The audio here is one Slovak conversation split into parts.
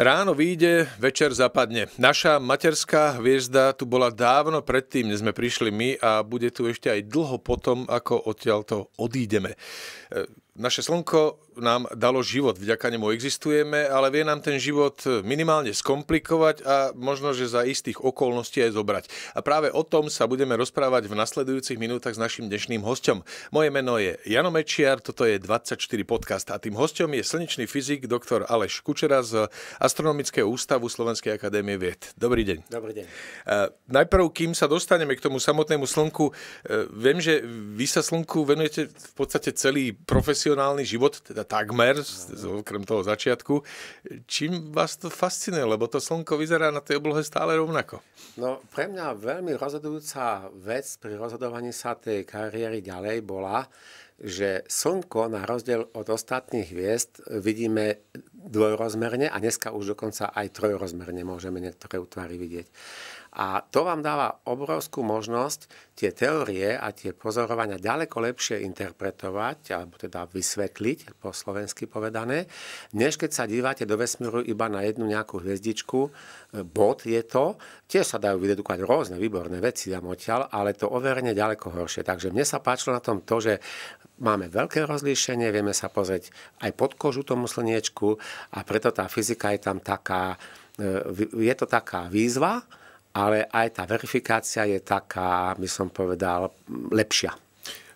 Ráno vyjde, večer zapadne. Naša materská hviezda tu bola dávno predtým, než sme prišli my a bude tu ešte aj dlho potom, ako odtiaľto odídeme. E, naše slnko nám dalo život, vďaka nemu existujeme, ale vie nám ten život minimálne skomplikovať a možno, že za istých okolností aj zobrať. A práve o tom sa budeme rozprávať v nasledujúcich minútach s našim dnešným hostom. Moje meno je Jano Mečiar, toto je 24 podcast a tým hostom je slnečný fyzik doktor Aleš Kučera z Astronomického ústavu Slovenskej akadémie vied. Dobrý deň. Dobrý deň. E, najprv, kým sa dostaneme k tomu samotnému slnku, e, viem, že vy sa slnku venujete v podstate celý profesor profesionálny život, teda takmer, no. okrem toho začiatku. Čím vás to fascinuje, lebo to slnko vyzerá na tej oblohe stále rovnako? No pre mňa veľmi rozhodujúca vec pri rozhodovaní sa tej kariéry ďalej bola, že slnko na rozdiel od ostatných hviezd vidíme dvojrozmerne a dneska už dokonca aj trojrozmerne môžeme niektoré útvary vidieť. A to vám dáva obrovskú možnosť tie teórie a tie pozorovania ďaleko lepšie interpretovať, alebo teda vysvetliť, po slovensky povedané, než keď sa dívate do vesmíru iba na jednu nejakú hviezdičku, bod je to, tiež sa dajú vydedukovať rôzne výborné veci tam odtiaľ, ale to overne ďaleko horšie. Takže mne sa páčilo na tom to, že máme veľké rozlíšenie, vieme sa pozrieť aj pod kožu tomu slniečku a preto tá fyzika je tam taká, e, je to taká výzva, ale aj tá verifikácia je taká, by som povedal, lepšia.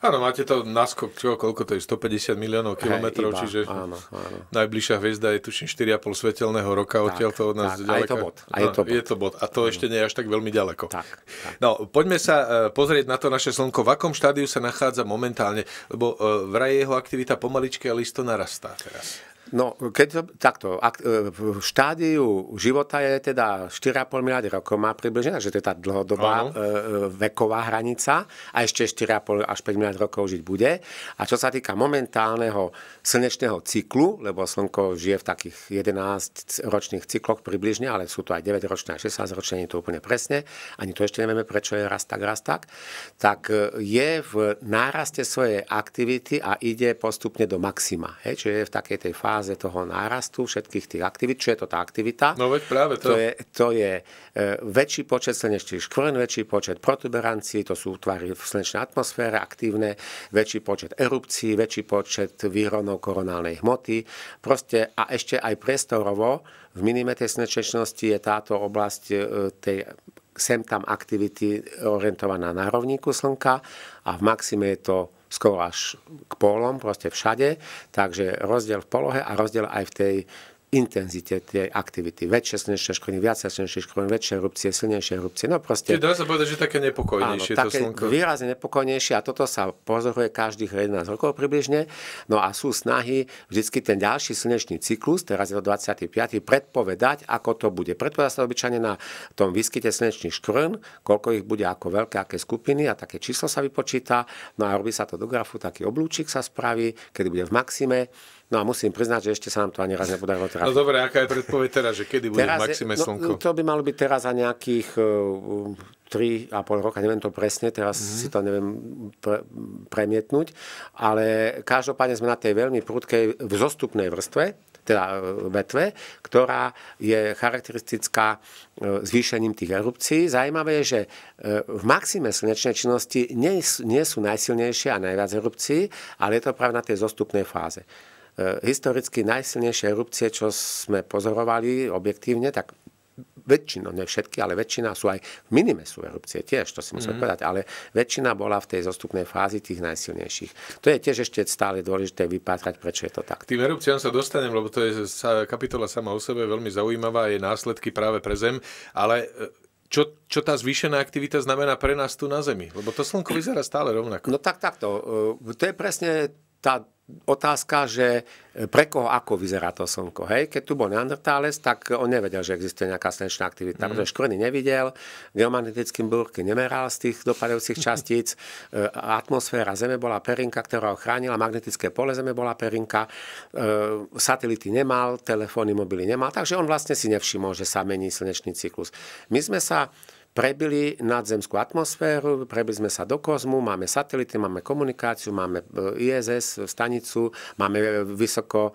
Áno, máte to naskok, čo, koľko to je, 150 miliónov kilometrov, hey, čiže áno, áno. najbližšia hviezda je tuším 4,5 svetelného roka, odtiaľ to od nás tak, A je to bod. A je, no, to bod. je to bod. A to áno. ešte nie je až tak veľmi ďaleko. Tak, tak. No, poďme sa e, pozrieť na to naše slnko. V akom štádiu sa nachádza momentálne? Lebo e, vraj jeho aktivita pomaličky, a listo narastá teraz. No, keď to, takto, ak, e, v štádiu života je teda 4,5 miliardy rokov má približne, takže to je tá dlhodobá uh-huh. veková hranica a ešte 4,5 až 5 miliard rokov žiť bude. A čo sa týka momentálneho slnečného cyklu, lebo Slnko žije v takých 11 ročných cykloch približne, ale sú to aj 9 ročné a 16 ročné, nie to úplne presne, ani to ešte nevieme, prečo je raz tak, raz tak, tak je v náraste svojej aktivity a ide postupne do maxima. Hej? Čiže je v takej tej fáze fáze toho nárastu všetkých tých aktivít. Čo je to tá aktivita? No veď práve to. To je, to je e, väčší počet slnečných škvrn, väčší počet protuberancií, to sú tvary v slnečnej atmosfére aktívne, väčší počet erupcií, väčší počet výronov koronálnej hmoty. Proste a ešte aj priestorovo v minime tej slnečnosti je táto oblasť e, tej sem tam aktivity orientovaná na rovníku slnka a v maxime je to skoro až k polom, proste všade. Takže rozdiel v polohe a rozdiel aj v tej intenzite tej aktivity. Väčšie slnečné škodiny, viac slnečné škodín, väčšie erupcie, silnejšie erupcie. No proste... Čiže dá sa povedať, že také nepokojnejšie áno, také to slnko. výrazne nepokojnejšie a toto sa pozoruje každých 11 rokov približne. No a sú snahy vždycky ten ďalší slnečný cyklus, teraz je to 25. predpovedať, ako to bude. Predpovedať sa obyčajne na tom výskyte slnečných škvrn, koľko ich bude, ako veľké, aké skupiny a také číslo sa vypočíta. No a robí sa to do grafu, taký oblúčik sa spraví, kedy bude v maxime No a musím priznať, že ešte sa nám to ani raz nepodarilo trafiť. No dobre, aká je predpoveď teraz, že kedy bude teraz, maxime no, slnko? No, to by malo byť teraz za nejakých uh, e, 3,5 roka, neviem to presne, teraz mm-hmm. si to neviem pre, premietnúť, ale každopádne sme na tej veľmi prudkej vzostupnej vrstve, teda e, vetve, ktorá je charakteristická e, zvýšením tých erupcií. Zajímavé je, že v maxime slnečnej činnosti nie sú najsilnejšie a najviac erupcií, ale je to práve na tej zostupnej fáze. E, historicky najsilnejšie erupcie, čo sme pozorovali objektívne, tak väčšina, ne všetky, ale väčšina sú aj v minime sú erupcie tiež, to si musím mm. povedať, ale väčšina bola v tej zostupnej fázi tých najsilnejších. To je tiež ešte stále dôležité vypátrať, prečo je to tak. Tým erupciám sa dostanem, lebo to je kapitola sama o sebe veľmi zaujímavá, je následky práve pre Zem, ale e, čo, čo tá zvýšená aktivita znamená pre nás tu na Zemi? Lebo to Slnko vyzerá stále rovnako. No tak, takto. E, to je presne tá otázka, že e, pre koho ako vyzerá to slnko. Hej? Keď tu bol Neandertales, tak on nevedel, že existuje nejaká slnečná aktivita, mm. pretože škvrny nevidel, geomagnetický búrky nemeral z tých dopadajúcich častíc, e, atmosféra Zeme bola perinka, ktorá ho chránila, magnetické pole Zeme bola perinka, e, satelity nemal, telefóny, mobily nemal, takže on vlastne si nevšimol, že sa mení slnečný cyklus. My sme sa prebili nadzemskú atmosféru, prebili sme sa do kozmu, máme satelity, máme komunikáciu, máme e, ISS, stanicu, máme e, vysoko e,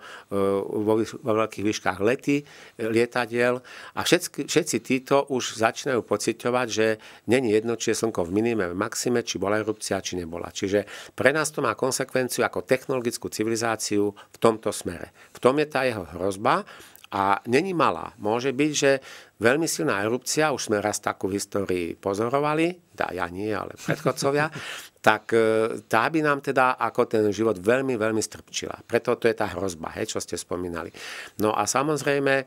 vo, vo veľkých výškach lety, lietadiel a všetci, všetci títo už začínajú pociťovať, že není jedno, či je slnko v minime, v maxime, či bola erupcia, či nebola. Čiže pre nás to má konsekvenciu ako technologickú civilizáciu v tomto smere. V tom je tá jeho hrozba a není malá. Môže byť, že veľmi silná erupcia, už sme raz takú v histórii pozorovali, tá ja nie, ale predchodcovia, tak e, tá by nám teda ako ten život veľmi, veľmi strpčila. Preto to je tá hrozba, he, čo ste spomínali. No a samozrejme, e,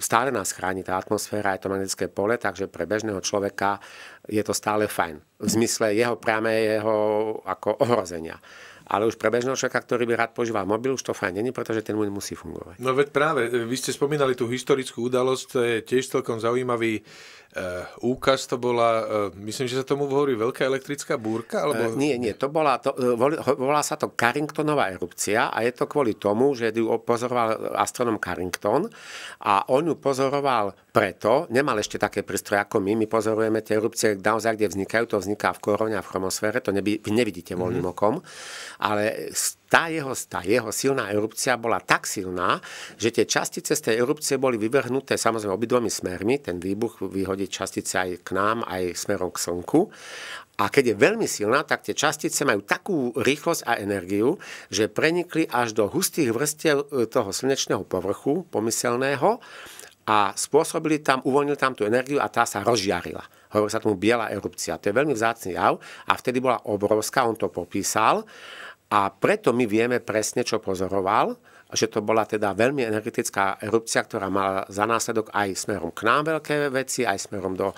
stále nás chráni tá atmosféra, aj to magnetické pole, takže pre bežného človeka je to stále fajn. V zmysle jeho priame, jeho ako ohrozenia ale už pre bežného človeka, ktorý by rád používal mobil, už to fajn není, pretože ten mu musí fungovať. No veď práve, e, vy ste spomínali tú historickú udalosť, to je tiež celkom zaujímavý e, úkaz, to bola, e, myslím, že sa tomu hovorí veľká elektrická búrka? Alebo... E, nie, nie, to bola, to, e, volá sa to Carringtonová erupcia a je to kvôli tomu, že ju pozoroval astronom Carrington a on ju pozoroval preto, nemal ešte také prístroje ako my, my pozorujeme tie erupcie naozaj, kde vznikajú, to vzniká v korone a v chromosfére, to neby, vy nevidíte voľným mm-hmm. okom ale tá jeho, tá jeho silná erupcia bola tak silná, že tie častice z tej erupcie boli vyvrhnuté samozrejme obidvomi smermi. Ten výbuch vyhodí častice aj k nám, aj smerom k Slnku. A keď je veľmi silná, tak tie častice majú takú rýchlosť a energiu, že prenikli až do hustých vrstiev e, toho slnečného povrchu pomyselného a spôsobili tam, uvoľnili tam tú energiu a tá sa rozžiarila. Hovorí sa tomu biela erupcia. To je veľmi vzácný jav a vtedy bola obrovská, on to popísal. A preto my vieme presne, čo pozoroval, že to bola teda veľmi energetická erupcia, ktorá mala za následok aj smerom k nám veľké veci, aj smerom do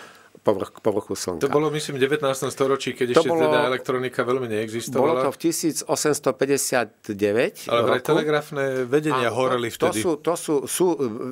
povrch, k povrchu slnka. To bolo, myslím, v 19. storočí, keď to ešte bolo, teda elektronika veľmi neexistovala. Bolo to v 1859 Ale roku. telegrafné vedenia a, horeli vtedy. To sú, to sú, sú,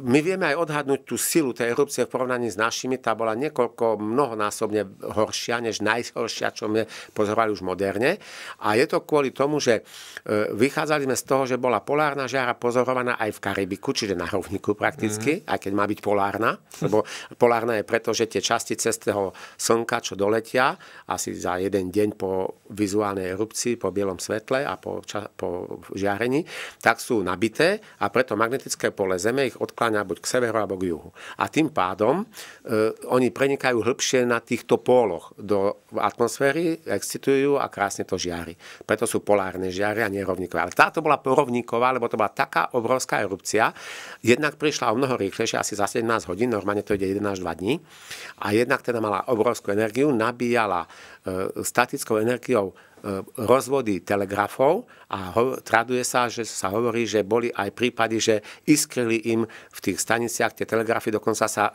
my vieme aj odhadnúť tú silu tej erupcie v porovnaní s našimi. Tá bola niekoľko mnohonásobne horšia, než najhoršia, čo sme pozorovali už moderne. A je to kvôli tomu, že e, vychádzali sme z toho, že bola polárna žiara pozorovaná aj v Karibiku, čiže na rovníku prakticky, mm-hmm. aj keď má byť polárna, lebo polárna je preto, že tie častice z čerstvého slnka, čo doletia, asi za jeden deň po vizuálnej erupcii, po bielom svetle a po, ča, po žiarení, tak sú nabité a preto magnetické pole Zeme ich odkláňa buď k severu alebo k juhu. A tým pádom e, oni prenikajú hĺbšie na týchto póloch do atmosféry, excitujú a krásne to žiari. Preto sú polárne žiary a nerovníkové. Ale táto bola porovníková, lebo to bola taká obrovská erupcia. Jednak prišla o mnoho rýchlejšie, asi za 17 hodín, normálne to ide 1 až 2 dní. A jednak ten teda mala obrovskú energiu, nabíjala e, statickou energiou e, rozvody telegrafov a ho, traduje sa, že sa hovorí, že boli aj prípady, že iskrili im v tých staniciach tie telegrafy, dokonca sa e, e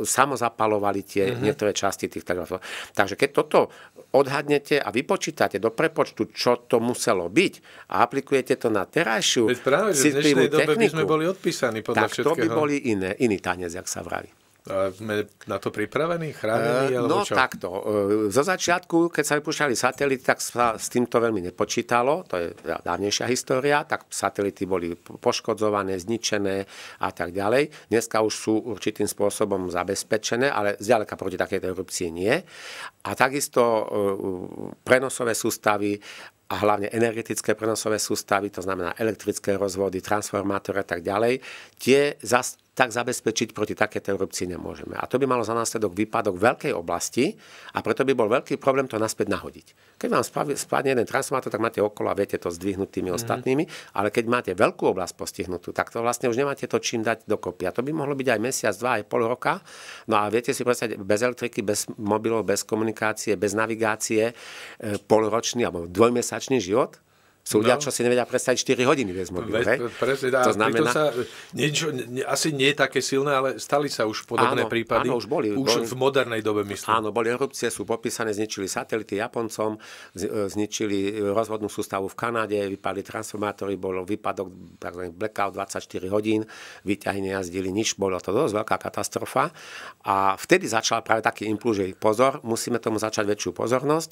samozapalovali tie mm-hmm. niektoré časti tých telegrafov. Takže keď toto odhadnete a vypočítate do prepočtu, čo to muselo byť a aplikujete to na terajšiu Veď práve, že v dnešnej dobe techniku, by sme boli odpísaní podľa tak všetkého. to by boli iné, iný tanec, jak sa vraví. A sme na to pripravení, chránení? Eh, alebo no čo? takto. Eh, Za začiatku, keď sa vypúšťali satelity, tak sa s týmto veľmi nepočítalo. To je dávnejšia história. Tak satelity boli poškodzované, zničené a tak ďalej. Dneska už sú určitým spôsobom zabezpečené, ale zďaleka proti takéto erupcii nie. A takisto eh, prenosové sústavy a hlavne energetické prenosové sústavy, to znamená elektrické rozvody, transformátory a tak ďalej, tie zase tak zabezpečiť proti takéto erupcii nemôžeme. A to by malo za následok výpadok veľkej oblasti a preto by bol veľký problém to naspäť nahodiť. Keď vám spadne jeden transformátor, tak máte okolo a viete to zdvihnutými mhm. ostatnými, mm-hmm. ale keď máte veľkú oblasť postihnutú, tak to vlastne už nemáte to čím dať dokopy. A to by mohlo byť aj mesiac, dva, aj pol roka. No a viete si predstaviť, bez elektriky, bez mobilov, bez komunikácie, bez navigácie, e, polročný alebo dvojmesačný život, sú ľudia, no. čo si nevedia predstaviť 4 hodiny bez mobilu. Ve, presne, to znamená... sa niečo, ne, asi nie je také silné, ale stali sa už podobné áno, prípady. Áno, už boli. Už boli, v modernej dobe, myslím. Áno, boli erupcie, sú popísané, zničili satelity Japoncom, e, zničili e, rozvodnú sústavu v Kanade, vypadli transformátory, bolo výpadok, tzv. blackout 24 hodín, výťahy nejazdili nič, bolo to dosť veľká katastrofa. A vtedy začal práve taký impuls, že pozor, musíme tomu začať väčšiu pozornosť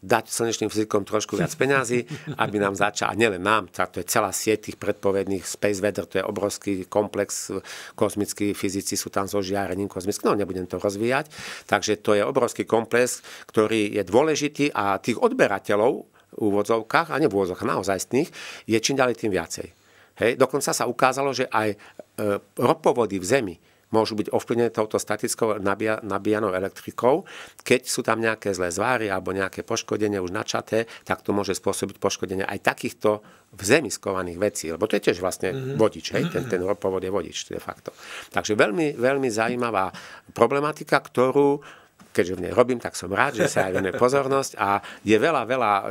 dať slnečným fyzikom trošku viac peňazí, aby nám začal, a nielen nám, to je celá sieť tých predpovedných Space Weather, to je obrovský komplex, kozmickí fyzici sú tam so žiarením kozmickým, no nebudem to rozvíjať, takže to je obrovský komplex, ktorý je dôležitý a tých odberateľov v úvodzovkách, a ne v úvodzovkách, naozajstných, je čím ďalej tým viacej. Hej, dokonca sa ukázalo, že aj e, ropovody v Zemi, môžu byť ovplyvnené touto statickou nabia, nabíjanou elektrikou. Keď sú tam nejaké zlé zváry alebo nejaké poškodenie už načaté, tak to môže spôsobiť poškodenie aj takýchto v zemi skovaných vecí, lebo to je tiež vlastne mm-hmm. vodič, hej, ten, ten ropovod mhm. je vodič de facto. Takže veľmi, veľmi zaujímavá problematika, ktorú keďže v nej robím, tak som rád, že sa aj venuje pozornosť a je veľa, veľa e,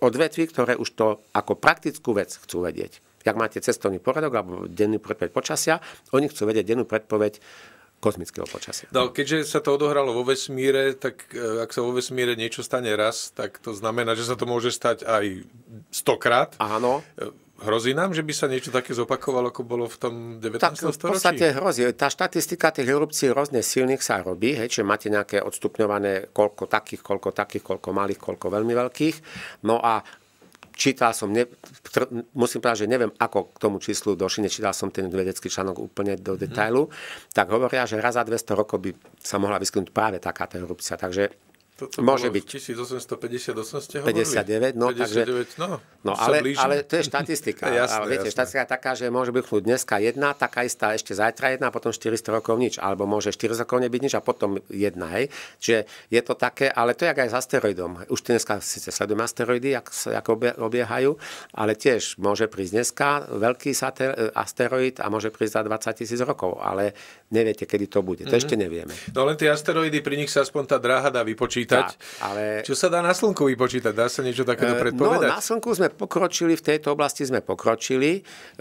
odvetví, ktoré už to ako praktickú vec chcú vedieť jak máte cestovný poradok alebo dennú predpoveď počasia, oni chcú vedieť dennú predpoveď kozmického počasia. No, keďže sa to odohralo vo vesmíre, tak e, ak sa vo vesmíre niečo stane raz, tak to znamená, že sa to môže stať aj stokrát. Áno. E, hrozí nám, že by sa niečo také zopakovalo, ako bolo v tom 19. Tak, V podstate hrozí. Tá štatistika tých erupcií rôzne silných sa robí, hej, čiže máte nejaké odstupňované, koľko takých, koľko takých, koľko malých, koľko veľmi veľkých. No a čítal som, ne, musím povedať, že neviem, ako k tomu číslu došli, nečítal som ten vedecký článok úplne do detailu, mm. tak hovoria, že raz za 200 rokov by sa mohla vyskytnúť práve takáto erupcia. Takže toto Môže byť. 1858 ste hovorili? 59, no, 59, takže, no, no ale, ale to je štatistika. jasné, ale viete, jasné. štatistika je taká, že môže bychnúť dneska jedna, taká istá ešte zajtra jedna, potom 400 rokov nič, alebo môže 400 rokov nebyť nič a potom jedna. Hej. Čiže je to také, ale to je aj s asteroidom. Už dneska síce sledujem asteroidy, ak, ako obiehajú, ale tiež môže prísť dneska veľký e, asteroid a môže prísť za 20 tisíc rokov, ale neviete, kedy to bude. To mm-hmm. ešte nevieme. No len tie asteroidy, pri nich sa aspoň tá dráha dá vypočítať vypočítať. Tak, ale... Čo sa dá na Slnku vypočítať? Dá sa niečo takéto eh, no, predpovedať? No, na Slnku sme pokročili, v tejto oblasti sme pokročili, eh,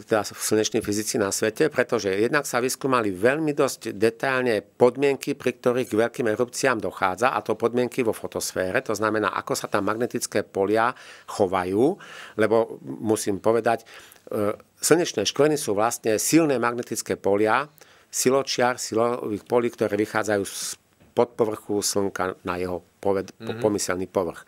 teda v slnečnej fyzici na svete, pretože jednak sa vyskúmali veľmi dosť detailne podmienky, pri ktorých k veľkým erupciám dochádza, a to podmienky vo fotosfére, to znamená, ako sa tam magnetické polia chovajú, lebo musím povedať, eh, slnečné škvrny sú vlastne silné magnetické polia, siločiar, silových polí, ktoré vychádzajú z podpovrchu Slnka na jeho poved, mm-hmm. pomyselný povrch.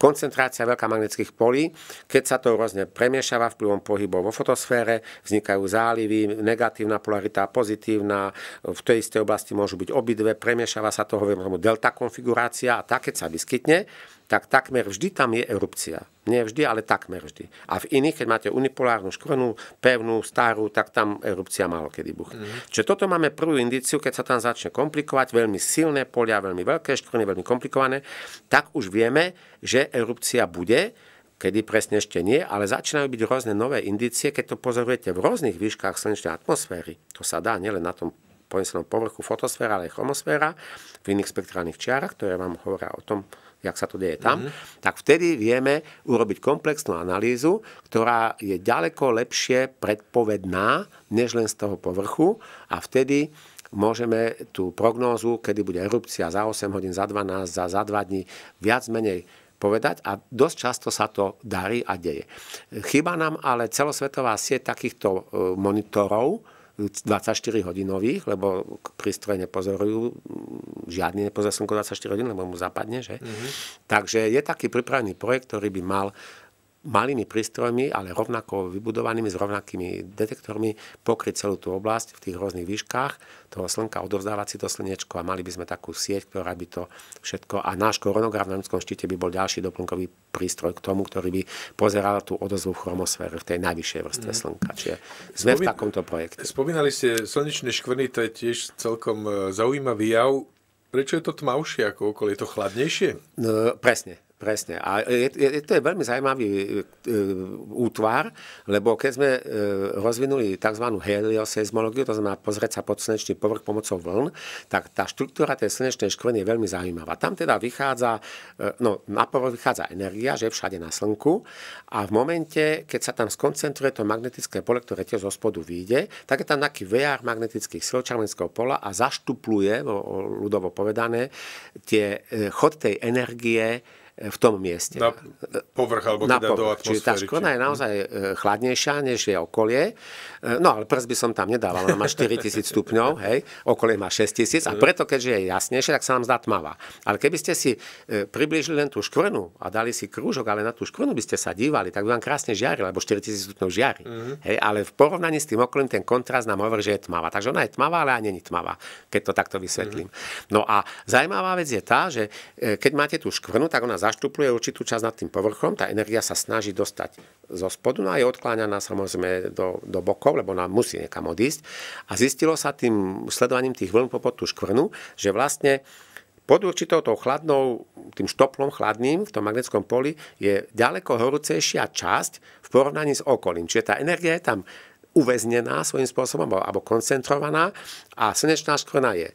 Koncentrácia veľká magnetických polí, keď sa to rôzne premiešava vplyvom pohybov vo fotosfére, vznikajú zálivy, negatívna polarita, pozitívna, v tej istej oblasti môžu byť obidve, premiešava sa to, hovorím, delta konfigurácia a tá, keď sa vyskytne, tak takmer vždy tam je erupcia. Nie vždy, ale takmer vždy. A v iných, keď máte unipolárnu škronu, pevnú, starú, tak tam erupcia málo kedy buchne. Mm-hmm. Čiže toto máme prvú indiciu, keď sa tam začne komplikovať, veľmi silné polia, veľmi veľké škrony, veľmi komplikované, tak už vieme, že erupcia bude, kedy presne ešte nie, ale začínajú byť rôzne nové indície, keď to pozorujete v rôznych výškach slnečnej atmosféry. To sa dá nielen na tom ponesenom povrchu fotosféra, ale aj chromosféra, v iných spektrálnych čiarach, ktoré vám hovoria o tom, jak sa to deje tam, mm-hmm. tak vtedy vieme urobiť komplexnú analýzu, ktorá je ďaleko lepšie predpovedná, než len z toho povrchu a vtedy môžeme tú prognózu, kedy bude erupcia za 8 hodín, za 12, za, za 2 dní, viac menej povedať a dosť často sa to darí a deje. Chýba nám ale celosvetová sieť takýchto e, monitorov, 24 hodinových, lebo prístroje nepozorujú, mm, žiadny nepozorujú slnko 24 hodín, lebo mu zapadne, že? Mm-hmm. Takže je taký pripravený projekt, ktorý by mal malými prístrojmi, ale rovnako vybudovanými s rovnakými detektormi pokryť celú tú oblasť v tých rôznych výškách toho slnka, odovzdávať si to slnečko a mali by sme takú sieť, ktorá by to všetko a náš koronograf na ľudskom štíte by bol ďalší doplnkový prístroj k tomu, ktorý by pozeral tú odozvu v chromosfére v tej najvyššej vrstve mhm. slnka. Čiže sme Spomín... v takomto projekte. Spomínali ste slnečné škvrny, to je tiež celkom e, zaujímavý jav. Prečo je to tmavšie ako okolie? Je to chladnejšie? No, presne. Presne. A je, je, to je veľmi zaujímavý e, e útvar, lebo keď sme e, rozvinuli tzv. helioseizmológiu, to znamená pozrieť sa pod slnečný povrch pomocou vln, tak tá štruktúra tej slnečnej škvrny je veľmi zaujímavá. Tam teda vychádza, e, no na povrch vychádza energia, že je všade na slnku a v momente, keď sa tam skoncentruje to magnetické pole, ktoré tiež zo spodu vyjde, tak je tam taký VR magnetických sil pola a zaštupluje, ľudovo povedané, tie, e, chod tej energie v tom mieste. Na povrch alebo na teda povrch. do atmosféry. Čiže tá škoda je naozaj e, chladnejšia, než je okolie. E, no ale prst by som tam nedával, ona má 4000 stupňov, hej, okolie má 6000 a mhm. preto, keďže je jasnejšie, tak sa nám zdá tmavá. Ale keby ste si e, priblížili len tú škvrnu a dali si krúžok, ale na tú škvrnu by ste sa dívali, tak by vám krásne žiari, lebo 4000 stupňov žiari. Mm-hmm. Hej, ale v porovnaní s tým okolím ten kontrast nám hovorí, že je tmavá. Takže ona je tmavá, ale ani nie tmavá, keď to takto vysvetlím. Mm-hmm. No a zaujímavá vec je tá, že keď máte tú škvrnu, tak ona zaštupluje určitú časť nad tým povrchom, tá energia sa snaží dostať zo spodu, no a je odkláňaná samozrejme do, do bokov, lebo nám musí niekam odísť. A zistilo sa tým sledovaním tých vln tú škvrnu, že vlastne pod určitou tou chladnou, tým štoplom chladným v tom magnetickom poli je ďaleko horúcejšia časť v porovnaní s okolím. Čiže tá energia je tam uväznená svojím spôsobom alebo koncentrovaná a slnečná škvrna je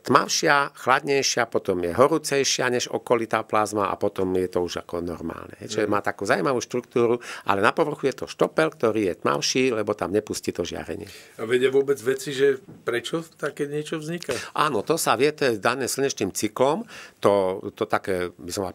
tmavšia, chladnejšia, potom je horúcejšia než okolitá plazma a potom je to už ako normálne. Čiže mhm. má takú zaujímavú štruktúru, ale na povrchu je to štopel, ktorý je tmavší, lebo tam nepustí to žiarenie. A vedia vôbec veci, že prečo také niečo vzniká? Áno, to sa vie, to je dané slnečným cyklom, to, to také, by som mal,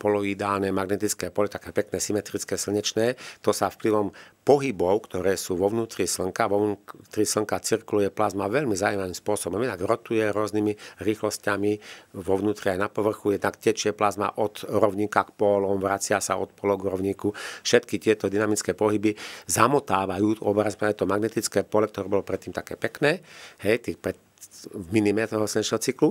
poloidálne magnetické pole, také pekné symetrické slnečné, to sa vplyvom pohybov, ktoré sú vo vnútri Slnka. Vo vnútri Slnka cirkuluje plazma veľmi zaujímavým spôsobom. Jednak rotuje rôznymi rýchlosťami vo vnútri aj na povrchu. Jednak tečie plazma od rovníka k pólom, vracia sa od polo k rovníku. Všetky tieto dynamické pohyby zamotávajú obraz to magnetické pole, ktoré bolo predtým také pekné. Hej, tých pred v minime toho slnečného cyklu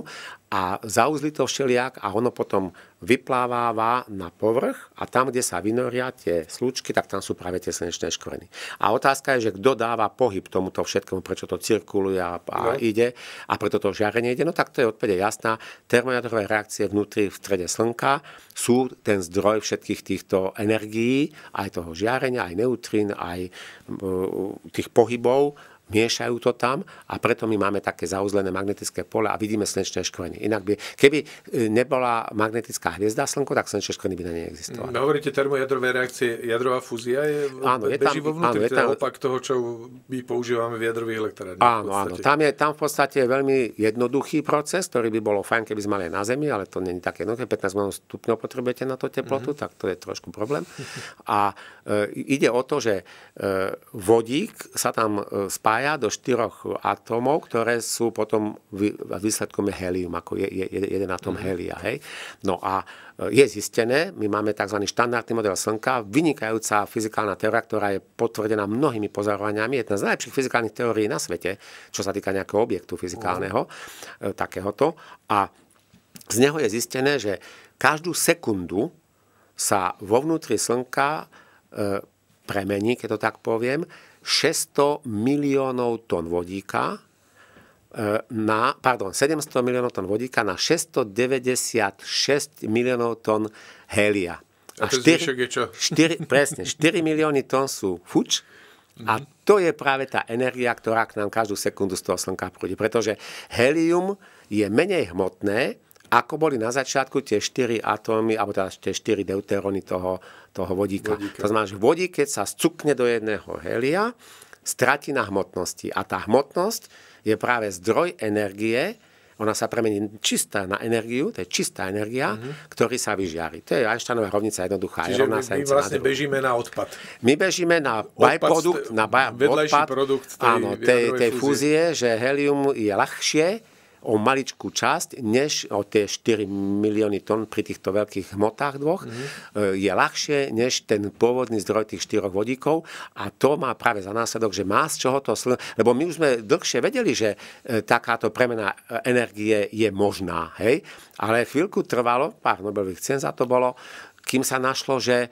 a zauzli to všeliak a ono potom vypláváva na povrch a tam, kde sa vynoria tie slučky, tak tam sú práve tie slnečné škvrny. A otázka je, že kto dáva pohyb tomuto všetkému, prečo to cirkuluje a, a no. ide a preto to žiarenie ide, no tak to je odpovede jasná. Termojadrové reakcie vnútri v strede slnka sú ten zdroj všetkých týchto energií, aj toho žiarenia, aj neutrín, aj uh, tých pohybov miešajú to tam a preto my máme také zauzlené magnetické pole a vidíme slnečné škvrny. Inak by, keby e, nebola magnetická hviezda slnko, tak slnečné škvrny by na nej existovali. No, mm, hovoríte termojadrové reakcie, jadrová fúzia je, áno, je tam, vnútri, áno, je tam, teda opak toho, čo my používame v jadrových elektrárniach. Áno, áno, tam je tam v podstate veľmi jednoduchý proces, ktorý by bolo fajn, keby sme mali na Zemi, ale to není také jednoduché. 15 stupňov potrebujete na to teplotu, mm-hmm. tak to je trošku problém. A e, ide o to, že e, vodík sa tam e, spája spája do štyroch atómov, ktoré sú potom výsledkom je helium, ako je, je, jeden atóm mhm. helia. Hej? No a e, je zistené, my máme tzv. štandardný model Slnka, vynikajúca fyzikálna teória, ktorá je potvrdená mnohými pozorovaniami, jedna z najlepších fyzikálnych teórií na svete, čo sa týka nejakého objektu fyzikálneho, uh. takéhoto. A z neho je zistené, že každú sekundu sa vo vnútri Slnka e, premení, keď to tak poviem, 600 e, miliónov tón vodíka na, pardon, 700 miliónov tón vodíka na 696 miliónov tón helia. A, a 4, je čo? 4, presne, 4 milióny tón sú fuč mm-hmm. a mhm. to je práve tá energia, ktorá k nám každú sekundu z toho slnka prúdi. Pretože helium je menej hmotné, ako boli na začiatku tie 4 atómy, alebo teda tie 4 deuterony toho, toho vodíka. vodíka. To znamená, že vodík, keď sa scukne do jedného helia, stratí na hmotnosti. A tá hmotnosť je práve zdroj energie, ona sa premení čistá na energiu, to je čistá energia, mm-hmm. ktorý sa vyžiari. To je Einsteinová rovnica jednoduchá. Čiže je rovná my, my vlastne na bežíme na odpad. My bežíme na byprodukt, na by, odpad, produkt tej áno, tej, tej fúzie, že helium je ľahšie, o maličkú časť, než o tie 4 milióny tón pri týchto veľkých hmotách dvoch, mm-hmm. je ľahšie než ten pôvodný zdroj tých 4 vodíkov a to má práve za následok, že má z čoho to sl... Lebo my už sme dlhšie vedeli, že e, takáto premena e, energie je možná, hej? Ale chvíľku trvalo, pár Nobelových cen za to bolo, kým sa našlo, že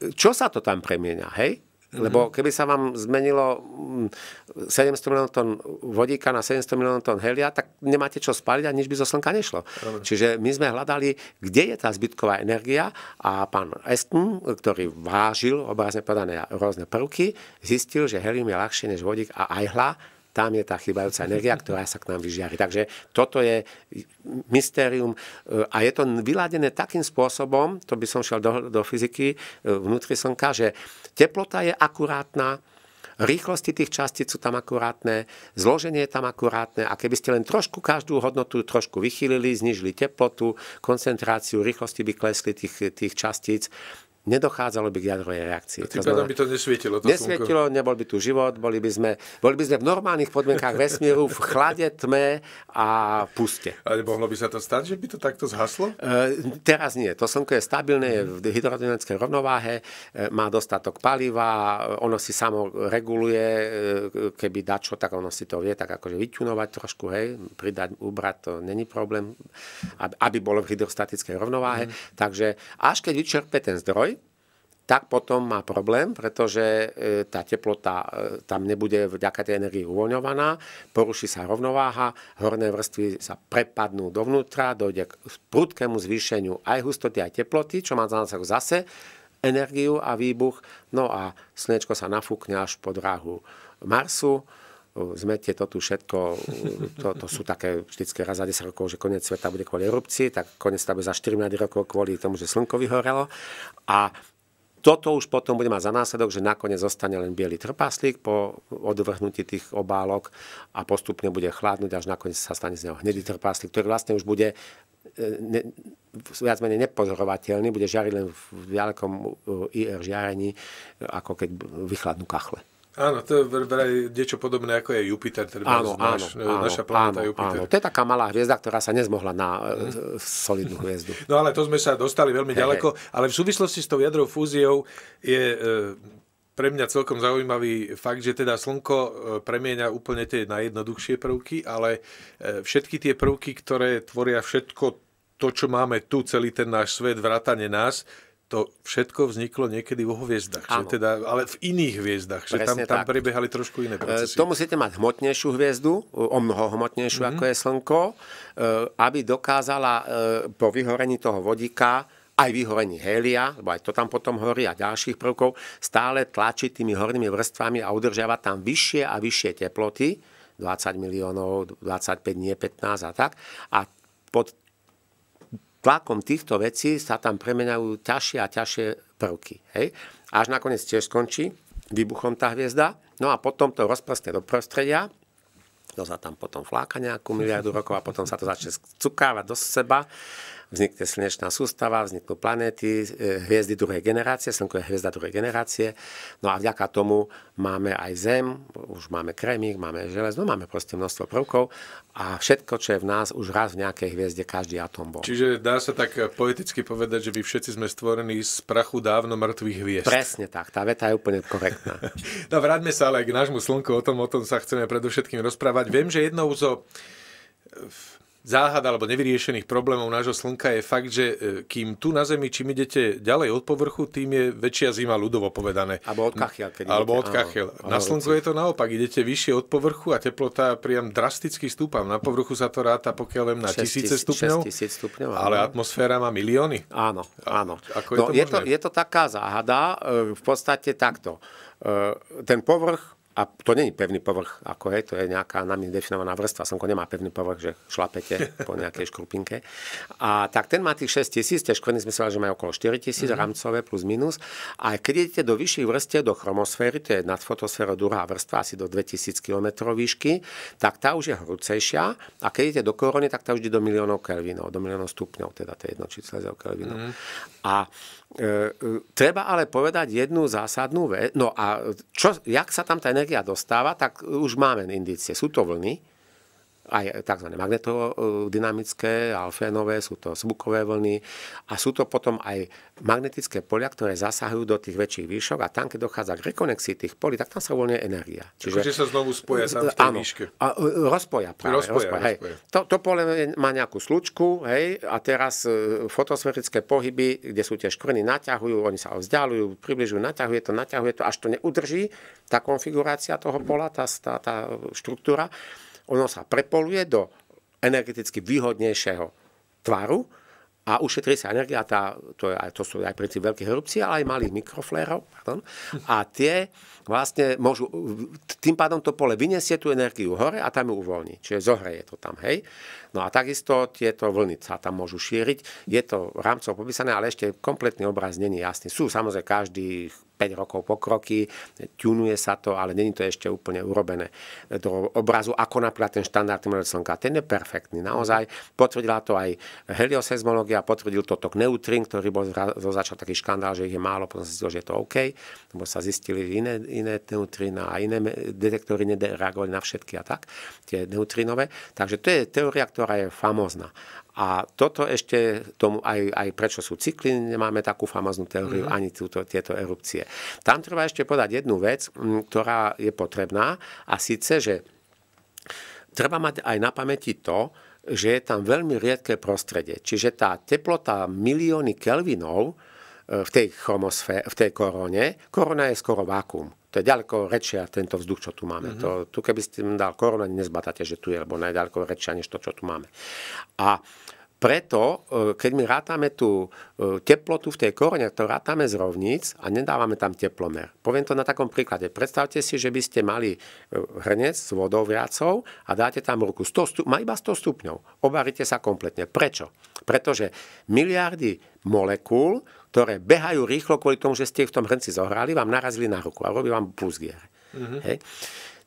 e, čo sa to tam premieňa, hej? Mhm. Lebo keby sa vám zmenilo 700 mm, milión tón vodíka na 700 milión tón helia, tak nemáte čo spaliť a nič by zo slnka nešlo. Ano. Čiže my sme hľadali, kde je tá zbytková energia a pán Eston, ktorý vážil, obrazne podané rôzne prvky, zistil, že helium je ľahšie než vodík a aj hla tam je tá chybajúca energia, ktorá sa k nám vyžiari. Takže toto je mystérium e, a je to vyladené takým spôsobom, to by som šiel do, do fyziky e, vnútri slnka, že teplota je akurátna, rýchlosti tých častíc sú tam akurátne, zloženie je tam akurátne a keby ste len trošku každú hodnotu trošku vychýlili, znižili teplotu, koncentráciu, rýchlosti by klesli tých, tých častíc, nedochádzalo by k jadrovej reakcii. No, tým pádom by to nesvietilo. To nesvietilo, slnko. nebol by tu život, boli by, sme, boli by sme v normálnych podmienkách vesmíru, v chlade, tme a puste. Ale mohlo by sa to stať, že by to takto zhaslo? E, teraz nie. To slnko je stabilné, je v hydrodynamickej rovnováhe, e, má dostatok paliva, ono si samo reguluje, e, keby dačo, tak ono si to vie tak akože vyťunovať trošku, hej, pridať, ubrať, to není problém, aby, aby bolo v hydrostatickej rovnováhe. Mm. Takže až keď vyčerpe ten zdroj, tak potom má problém, pretože e, tá teplota e, tam nebude vďaka tej energii uvoľňovaná, poruší sa rovnováha, horné vrstvy sa prepadnú dovnútra, dojde k prudkému zvýšeniu aj hustoty, aj teploty, čo má za nás zase energiu a výbuch, no a slnečko sa nafúkne až po dráhu Marsu, zmete to tu všetko, to, to sú také vždycky raz za 10 rokov, že koniec sveta bude kvôli erupcii, tak koniec sveta bude za 4 miliardy rokov kvôli tomu, že slnko vyhorelo. A toto už potom bude mať za následok, že nakoniec zostane len biely trpaslík po odvrhnutí tých obálok a postupne bude chladnúť, až nakoniec sa stane z neho hnedý trpaslík, ktorý vlastne už bude e, ne, viac menej nepozorovateľný, bude žariť len v ďalekom e, IR e, žiarení, ako keď vychladnú kachle. Áno, to je vraj niečo podobné ako je Jupiter, teda áno, naš, áno, e, naša planéta áno, Jupiter. Áno. To je taká malá hviezda, ktorá sa nezmohla na e, mhm. solidnú hviezdu. No ale to sme sa dostali veľmi hey, ďaleko, hey. ale v súvislosti s tou jadrou fúziou je e, pre mňa celkom zaujímavý fakt, že teda Slnko e, premieňa úplne tie najjednoduchšie prvky, ale všetky tie prvky, ktoré tvoria všetko to, čo máme tu, celý ten náš svet, vrátane nás, to všetko vzniklo niekedy vo hviezdach, že teda, ale v iných hviezdach, Presne že tam, tam prebiehali trošku iné e, procesy. To musíte mať hmotnejšiu hviezdu, o mnoho hmotnejšiu mm-hmm. ako je Slnko, e, aby dokázala e, po vyhorení toho vodíka aj vyhorení helia, lebo aj to tam potom horí a ďalších prvkov, stále tlačiť tými hornými vrstvami a udržiavať tam vyššie a vyššie teploty, 20 miliónov, 25, nie 15 a tak. A pod tlakom týchto vecí sa tam premenajú ťažšie a ťažšie prvky. Hej? Až nakoniec tiež skončí výbuchom tá hviezda. No a potom to rozprstne do prostredia, to sa tam potom fláka nejakú miliardu rokov a potom sa to začne cukávať do seba vznikne slnečná sústava, vzniknú planéty, e, hviezdy druhej generácie, Slnko je hviezda druhej generácie. No a vďaka tomu máme aj Zem, už máme kremík, máme železno, máme proste množstvo prvkov a všetko, čo je v nás, už raz v nejakej hviezde každý atom bol. Čiže dá sa tak e, poeticky povedať, že my všetci sme stvorení z prachu dávno mŕtvych hviezd. Presne tak, tá veta je úplne korektná. no vráťme sa ale k nášmu slnku, o tom, o tom sa chceme predovšetkým rozprávať. Viem, že jednou zo e, záhad alebo nevyriešených problémov nášho Slnka je fakt, že e, kým tu na Zemi, čím idete ďalej od povrchu, tým je väčšia zima, ľudovo povedané. Alebo od kachiel. Keď alebo od kachiel. na Slnku je to naopak, idete vyššie od povrchu a teplota priam drasticky stúpa. Na povrchu sa to ráta pokiaľ len na 6 tisíce stupňov, 6 stupňov ale áno. atmosféra má milióny. Áno, áno. Ako je, no, to je, to, je to taká záhada, e, v podstate takto. E, ten povrch a to není pevný povrch, ako je, to je nejaká nami definovaná vrstva, slnko nemá pevný povrch, že šlapete po nejakej škrupinke. A tak ten má tých 6 tisíc, tie škvrny sme že majú okolo 4 tisíc, mm-hmm. rámcové plus minus. A keď idete do vyšších vrstiev, do chromosféry, to je nad fotosférou druhá vrstva, asi do 2000 km výšky, tak tá už je horúcejšia. A keď idete do korony, tak tá už ide do miliónov kelvinov, do miliónov stupňov, teda to je jedno číslo kelvinov. Mm-hmm. A E, e, treba ale povedať jednu zásadnú vec. No a čo, jak sa tam tá energia dostáva, tak už máme indície. Sú to vlny, aj tzv. magnetodynamické, alfénové, sú to zvukové vlny a sú to potom aj magnetické polia, ktoré zasahujú do tých väčších výšok a tam, keď dochádza k rekonexii tých polí, tak tam sa uvoľňuje energia. Čiže, Čiže sa znovu spoja tam v tej áno, výške. A, e, rozpoja práve. Rozpoja, rozpoja, hej. rozpoja. To, to pole má nejakú slučku hej, a teraz e, fotosferické pohyby, kde sú tie škvrny, naťahujú, oni sa vzdialujú, približujú, naťahuje to, naťahuje to, až to neudrží tá konfigurácia toho pola, tá, tá, tá štruktúra ono sa prepoluje do energeticky výhodnejšieho tvaru a ušetrí sa energia, tá, to, je, to sú aj princíp veľkých erupcií, ale aj malých mikroflérov. Pardon, a tie vlastne môžu, tým pádom to pole vyniesie tú energiu hore a tam ju uvoľní. Čiže zohreje to tam, hej. No a takisto tieto vlny sa tam môžu šíriť. Je to rámcov popísané, ale ešte kompletný obraz není jasný. Sú samozrejme každý. 5 rokov pokroky, tunuje sa to, ale není to ešte úplne urobené do obrazu, ako napríklad ten štandard model slnka. Ten je perfektný, naozaj. Potvrdila to aj heliosezmológia, potvrdil to tok neutrín, ktorý bol zo začal taký škandál, že ich je málo, potom sa že je to OK, lebo sa zistili, iné, iné neutrína a iné detektory nereagovali na všetky a tak, tie neutrinové. Takže to je teória, ktorá je famózna. A toto ešte, tomu aj, aj prečo sú cykly, nemáme takú famoznú teóriu, mm-hmm. ani túto, tieto erupcie. Tam treba ešte podať jednu vec, ktorá je potrebná a síce, že treba mať aj na pamäti to, že je tam veľmi riedke prostredie. Čiže tá teplota milióny kelvinov e, v tej, chromosfé, v tej korone, korona je skoro vákum to je ďaleko rečia tento vzduch, čo tu máme. Mm-hmm. To, tu keby ste dal korona, nezbatáte, že tu je, lebo najďaleko rečia než to, čo tu máme. A preto, e, keď my rátame tú e, teplotu v tej korene, to rátame z rovníc a nedávame tam teplomer. Poviem to na takom príklade. Predstavte si, že by ste mali e, hrnec s vodou viacou a dáte tam ruku. 100 stup- má iba 100 stupňov. Obaríte sa kompletne. Prečo? Pretože miliardy molekúl ktoré behajú rýchlo kvôli tomu, že ste ich v tom hrnci zohrali, vám narazili na ruku a robí vám plusgier. Mm-hmm. Hej.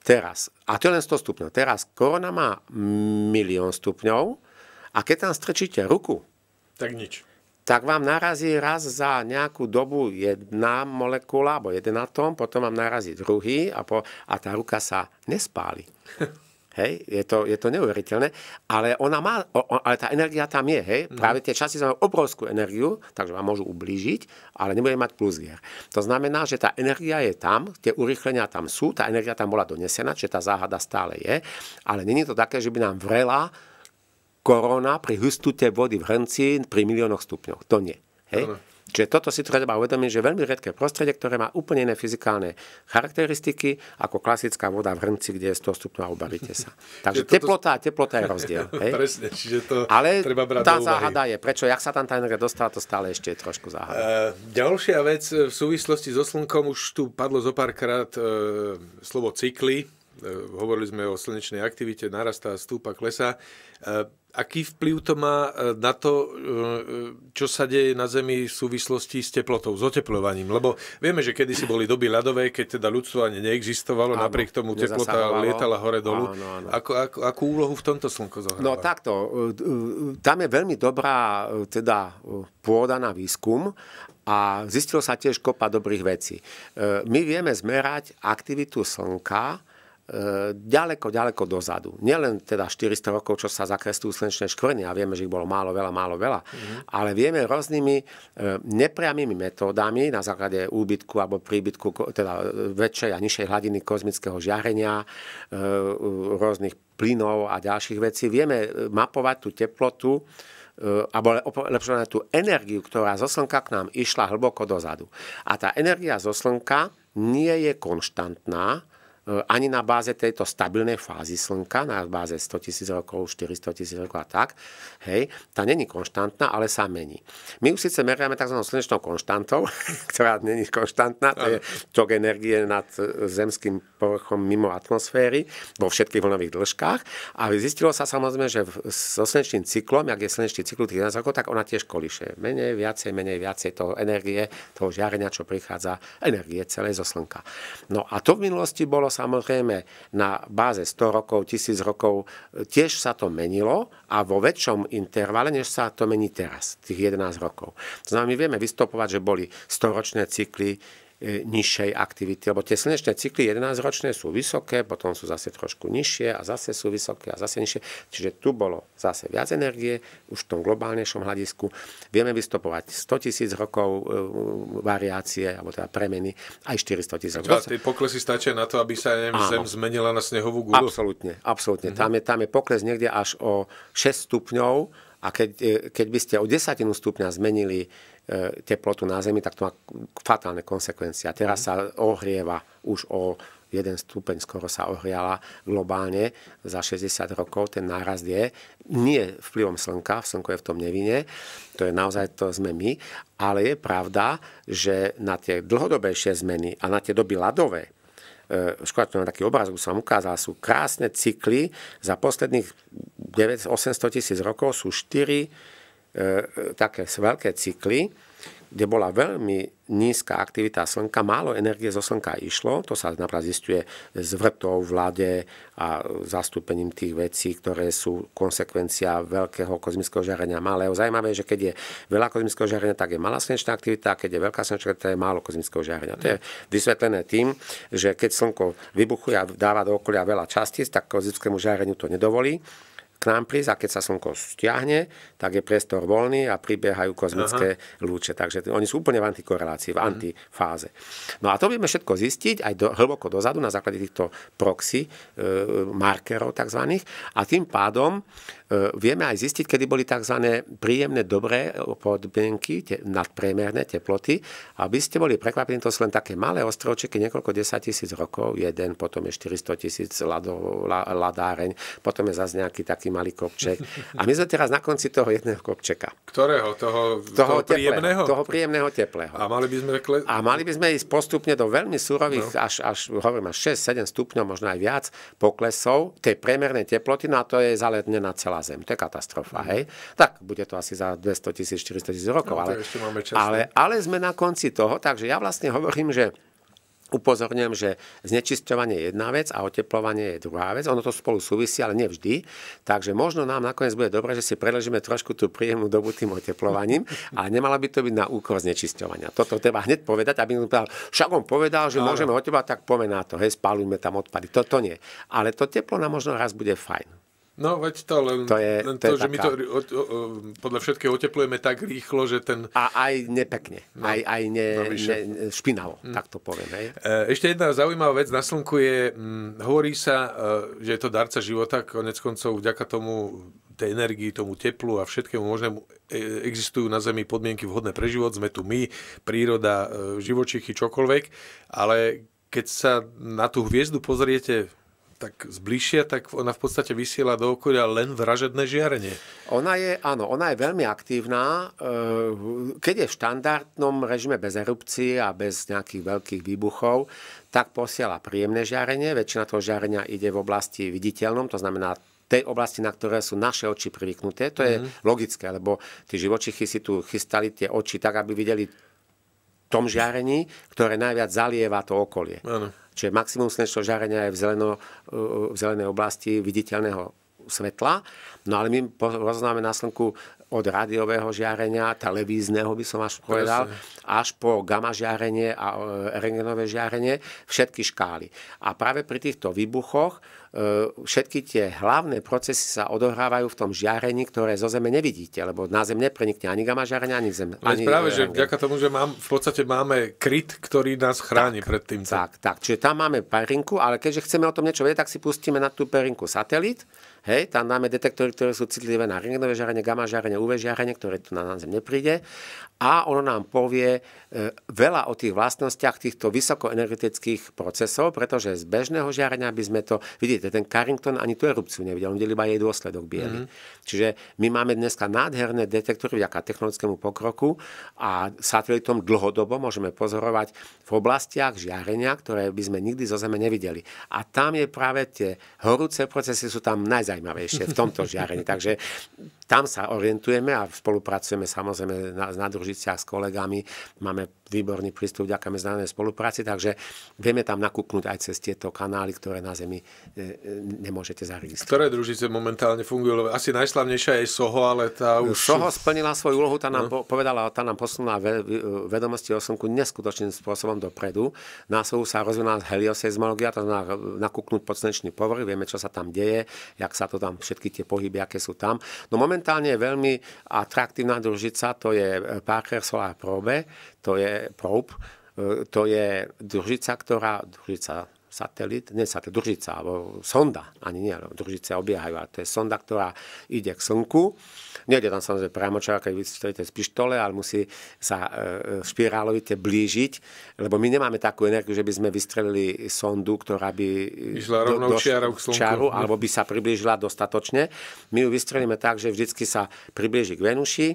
Teraz, a to je len 100 stupňov, teraz korona má milión stupňov a keď tam strčíte ruku, tak nič. Tak vám narazí raz za nejakú dobu jedna molekula, alebo jeden atóm, potom vám narazí druhý a, po, a tá ruka sa nespáli. Hej, je to, je to neuveriteľné, ale, ona má, ale tá energia tam je, hej. No. Práve tie časy majú obrovskú energiu, takže vám môžu ublížiť, ale nebude mať gier. To znamená, že tá energia je tam, tie urychlenia tam sú, tá energia tam bola donesená, čiže tá záhada stále je, ale není to také, že by nám vrela korona pri hustute vody v hrnci pri miliónoch stupňov. To nie. Hej? Ano. Čiže toto si treba uvedomiť, že veľmi redké prostredie, ktoré má úplne iné fyzikálne charakteristiky ako klasická voda v hrnci, kde je 100 stupňov a obavíte sa. Takže toto... teplota a teplota je rozdiel. Hej? Presne, čiže to Ale treba brať tá záhada je, prečo, jak sa tam tá energia dostala, to stále ešte je trošku záhada. E, ďalšia vec e, v súvislosti so slnkom, už tu padlo zo párkrát e, slovo cykly, e, hovorili sme o slnečnej aktivite, narastá, stúpa, klesá. E, Aký vplyv to má e, na to, e, e, čo sa deje na Zemi v súvislosti s teplotou, s oteplovaním? Lebo vieme, že kedysi boli doby ľadové, keď teda ľudstvo ani neexistovalo, áno, napriek tomu teplota lietala hore-dolu. Áno, áno. Ako, ako, akú úlohu v tomto slnko zohráva? No takto, tam je veľmi dobrá teda, pôda na výskum a zistilo sa tiež kopa dobrých vecí. My vieme zmerať aktivitu slnka, E, ďaleko, ďaleko dozadu. Nielen teda 400 rokov, čo sa zakrestujú slnečné škvrny a vieme, že ich bolo málo, veľa, málo, veľa, mm-hmm. ale vieme rôznymi e, nepriamými metódami na základe úbytku alebo príbytku teda väčšej a nižšej hladiny kozmického žiarenia, e, rôznych plynov a ďalších vecí, vieme mapovať tú teplotu, alebo lepšie tú energiu, ktorá zo Slnka k nám išla hlboko dozadu. A tá energia zo Slnka nie je konštantná, E, ani na báze tejto stabilnej fázy Slnka, na báze 100 tisíc rokov, 400 tisíc rokov a tak, hej, tá není konštantná, ale sa mení. My už síce meriame tzv. slnečnou konštantou, ktorá není konštantná, to je tok energie nad e, zemským povrchom mimo atmosféry vo všetkých vlnových dĺžkách a zistilo sa samozrejme, že so slnečným cyklom, ak je slnečný cyklus 13 rokov, tak ona tiež koliše. Menej, viacej, menej, viacej toho energie, toho žiarenia, čo prichádza, energie celé zo Slnka. No a to v minulosti bolo samozrejme na báze 100 rokov, 1000 rokov, e, tiež sa to menilo a vo väčšom intervale, než sa to mení teraz, tých 11 rokov. To znamená, my vieme vystopovať, že boli 100-ročné cykly, E, nižšej aktivity. Lebo tie slnečné cykly 11-ročné sú vysoké, potom sú zase trošku nižšie a zase sú vysoké a zase nižšie. Čiže tu bolo zase viac energie, už v tom globálnejšom hľadisku. Vieme vystopovať 100 tisíc rokov e, variácie, alebo teda premeny, aj 400 tisíc rokov. A tie poklesy stačia na to, aby sa neviem, Zem zmenila na snehovú gulu? Absolutne. absolútne. Mhm. Tam, je, tam je pokles niekde až o 6 stupňov, a keď, e, keď by ste o desatinu stupňa zmenili E, teplotu na Zemi, tak to má fatálne konsekvencie. A teraz sa ohrieva už o jeden stupeň skoro sa ohriala globálne za 60 rokov, ten nárast je nie vplyvom slnka, v slnko je v tom nevine, to je naozaj, to sme my, ale je pravda, že na tie dlhodobejšie zmeny a na tie doby ľadové, e, škoda, to taký obrázok som ukázal, sú krásne cykly, za posledných 800 tisíc rokov sú 4 E, e, také veľké cykly, kde bola veľmi nízka aktivita slnka, málo energie zo slnka išlo, to sa napríklad zistuje s vrtou vlade a zastúpením tých vecí, ktoré sú konsekvencia veľkého kozmického žiarenia malého. Zaujímavé je, že keď je veľa kozmického žiarenia, tak je malá slnečná aktivita, a keď je veľká slnečná aktivita, je málo kozmického žiarenia. To je vysvetlené tým, že keď slnko vybuchuje a dáva do okolia veľa častíc, tak kozmickému žiareniu to nedovolí k nám prísť a keď sa slnko stiahne, tak je priestor voľný a pribiehajú kozmické Aha. lúče. Takže oni sú úplne v antikorelácii, v mhm. antifáze. No a to vieme všetko zistiť aj do, hlboko dozadu na základe týchto proxy e, markerov tzv. A tým pádom E, vieme aj zistiť, kedy boli tzv. príjemné, dobré podmienky, te, nadpriemerné teploty. Aby ste boli prekvapení, to sú len také malé ostrovčeky, niekoľko 10 tisíc rokov, jeden, potom je 400 tisíc ladáreň, potom je zase nejaký taký malý kopček. A my sme teraz na konci toho jedného kopčeka. Ktorého? Toho, toho, toho príjemného? Toho príjemného teplého. A mali by sme, kle... a mali by sme ísť postupne do veľmi súrových, no. až, až, hovorím, až 6-7 stupňov, možno aj viac poklesov tej priemernej teploty, no to je na celá Zem. To je katastrofa, mm. hej? Tak bude to asi za 200 tisíc, 400 tisíc rokov. No, ale, ale, ale sme na konci toho, takže ja vlastne hovorím, že Upozorňujem, že znečisťovanie je jedna vec a oteplovanie je druhá vec. Ono to spolu súvisí, ale nevždy. Takže možno nám nakoniec bude dobré, že si preležíme trošku tú príjemnú dobu tým oteplovaním a nemala by to byť na úkor znečisťovania. Toto treba hneď povedať, aby som povedal, však on povedal, že no, môžeme oteplovať, tak pomená to, hej, spalujme tam odpady. Toto nie. Ale to teplo nám možno raz bude fajn. No veď to len to, je, len to, to je že taká... my to o, o, podľa všetkého oteplujeme tak rýchlo, že ten... A aj nepekne, no, aj, aj ne, no, ne, špinavo, mm. tak to poviem. Hej. E, ešte jedna zaujímavá vec na slnku je, hm, hovorí sa, e, že je to darca života, konec koncov vďaka tomu tej energii, tomu teplu a všetkému možnému e, existujú na Zemi podmienky vhodné pre život, sme tu my, príroda, živočichy, čokoľvek, ale keď sa na tú hviezdu pozriete tak zbližšia, tak ona v podstate vysiela do okolia len vražedné žiarenie. Ona je, áno, ona je veľmi aktívna. Eh, keď je v štandardnom režime bez erupcií a bez nejakých veľkých výbuchov, tak posiela príjemné žiarenie. Väčšina toho žiarenia ide v oblasti viditeľnom, to znamená tej oblasti, na ktoré sú naše oči privyknuté. To je mhm. logické, lebo tí živočichy si tu chystali tie oči tak, aby videli tom žiarení, ktoré najviac zalieva to okolie. Ano. Čiže maximum slnečného žiarenia je v, zeleno, v zelenej oblasti viditeľného svetla. No ale my poznáme na slnku od rádiového žiarenia, televízneho by som až povedal, Presne. až po gamma žiarenie a e, rengenové žiarenie, všetky škály. A práve pri týchto výbuchoch e, všetky tie hlavné procesy sa odohrávajú v tom žiarení, ktoré zo Zeme nevidíte, lebo na Zem neprenikne ani gamma žiarenie, ani Zem. Ani práve, že vďaka tomu, že mám, v podstate máme kryt, ktorý nás chráni tak, pred tým. Tak, tak. Čiže tam máme perinku, ale keďže chceme o tom niečo vedieť, tak si pustíme na tú perinku satelit Hej, tam máme detektory, ktoré sú citlivé na rengenové žiarenie, gamma žiarenie, UV žiarenie, ktoré tu na, na Zem nepríde. A ono nám povie e, veľa o tých vlastnostiach týchto vysokoenergetických procesov, pretože z bežného žiarenia by sme to... Vidíte, ten Carrington ani tú erupciu nevidel, on videl iba jej dôsledok biely. Mm-hmm. Čiže my máme dneska nádherné detektory vďaka technologickému pokroku a satelitom dlhodobo môžeme pozorovať v oblastiach žiarenia, ktoré by sme nikdy zo Zeme nevideli. A tam je práve tie horúce procesy sú tam najzaujímavejšie najzajímavejšie v tomto žiarení. Takže tam sa orientujeme a spolupracujeme samozrejme na, na družiciach s kolegami. Máme výborný prístup vďaka medzinárodnej spolupráci, takže vieme tam nakúknúť aj cez tieto kanály, ktoré na Zemi e, e, nemôžete zaregistrovať. Ktoré družice momentálne fungujú? Asi najslavnejšia je SOHO, ale tá už... SOHO splnila svoju úlohu, tá nám no. povedala, tá nám posunula vedomosti o slnku neskutočným spôsobom dopredu. Na SOHO sa rozvinula helioseizmológia, to znamená nakúknúť podslnečný povrch, vieme, čo sa tam deje, jak sa to tam, všetky tie pohyby, aké sú tam. No momentálne je veľmi atraktívna družica, to je e, Parker Solar Probe, to je probe, e, to je družica, ktorá, družica satelit, nie satelit, družica, alebo sonda, ani nie, ale družice obiehajú, ale to je sonda, ktorá ide k Slnku. Nejde tam samozrejme priamo čo, keď vy stojíte z pištole, ale musí sa e, e špirálovite blížiť, lebo my nemáme takú energiu, že by sme vystrelili sondu, ktorá by e, išla rovnou do, do, čiarou k Slnku. Čiaru, alebo by sa priblížila dostatočne. My ju vystrelíme tak, že vždycky sa priblíži k Venuši,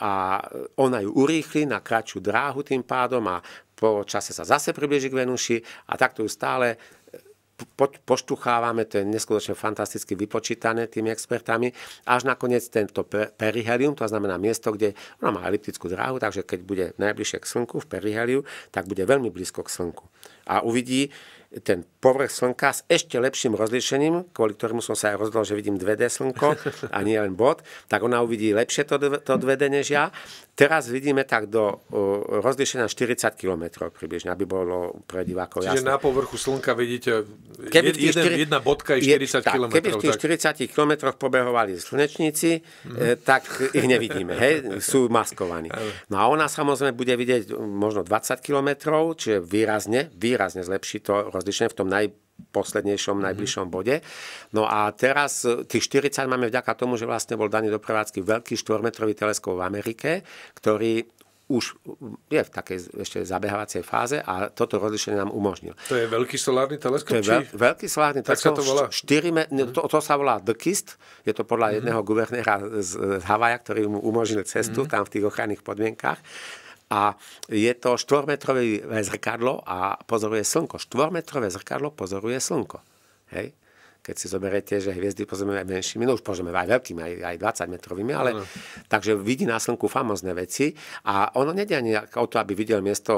a ona ju urýchli na kratšiu dráhu tým pádom a po čase sa zase približí k Venuši a takto ju stále e, poštuchávame, to je neskutočne fantasticky vypočítané tými expertami, až nakoniec tento perihelium, to znamená miesto, kde ona má eliptickú dráhu, takže keď bude najbližšie k Slnku v periheliu, tak bude veľmi blízko k Slnku. A uvidí, ten povrch slnka s ešte lepším rozlíšením, kvôli ktorému som sa aj rozhodol, že vidím 2D slnko a nie len bod, tak ona uvidí lepšie to, to 2D než ja. Teraz vidíme tak do uh, rozlíšenia 40 km približne, aby bolo pre divákov jasné. Čiže na povrchu slnka vidíte keby jeden, štyri, jedna bodka i 40 je, tak, km. Keby v tých 40 km pobehovali slnečníci, mm. e, mhm. tak ich nevidíme, hej, sú maskovaní. No a ona samozrejme bude vidieť možno 20 km, čiže výrazne, výrazne zlepší to rozlišenie v tom naj poslednejšom, mhm. najbližšom bode. No a teraz e, tých 40 máme vďaka tomu, že vlastne bol daný do prevádzky veľký štvormetrový teleskop v Amerike, ktorý už je v takej ešte zabehávacej fáze a toto rozlišenie nám umožnil. To je veľký solárny teleskop? To je veľ, veľký solárny teleskop. Tak sa to volá? 4 me, to, to sa volá The Kist. Je to podľa mm-hmm. jedného guvernéra z, z Havaja, ktorý mu umožnil cestu mm-hmm. tam v tých ochranných podmienkách a je to štvormetrové zrkadlo a pozoruje slnko. Štvormetrové zrkadlo pozoruje slnko. Hej? keď si zoberiete, že hviezdy pozrieme aj menšími, no už pozrieme aj veľkými, aj, aj 20 metrovými, ale no. takže vidí na slnku famozne veci a ono nedia ani o to, aby videl miesto